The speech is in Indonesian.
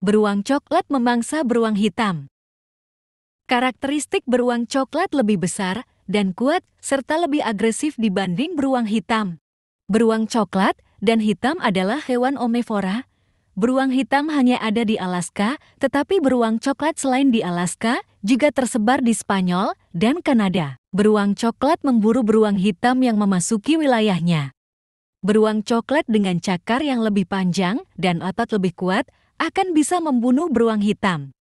beruang coklat memangsa beruang hitam. Karakteristik beruang coklat lebih besar dan kuat serta lebih agresif dibanding beruang hitam. Beruang coklat dan hitam adalah hewan omnivora. Beruang hitam hanya ada di Alaska, tetapi beruang coklat selain di Alaska juga tersebar di Spanyol dan Kanada. Beruang coklat memburu beruang hitam yang memasuki wilayahnya. Beruang coklat dengan cakar yang lebih panjang dan otot lebih kuat akan bisa membunuh beruang hitam.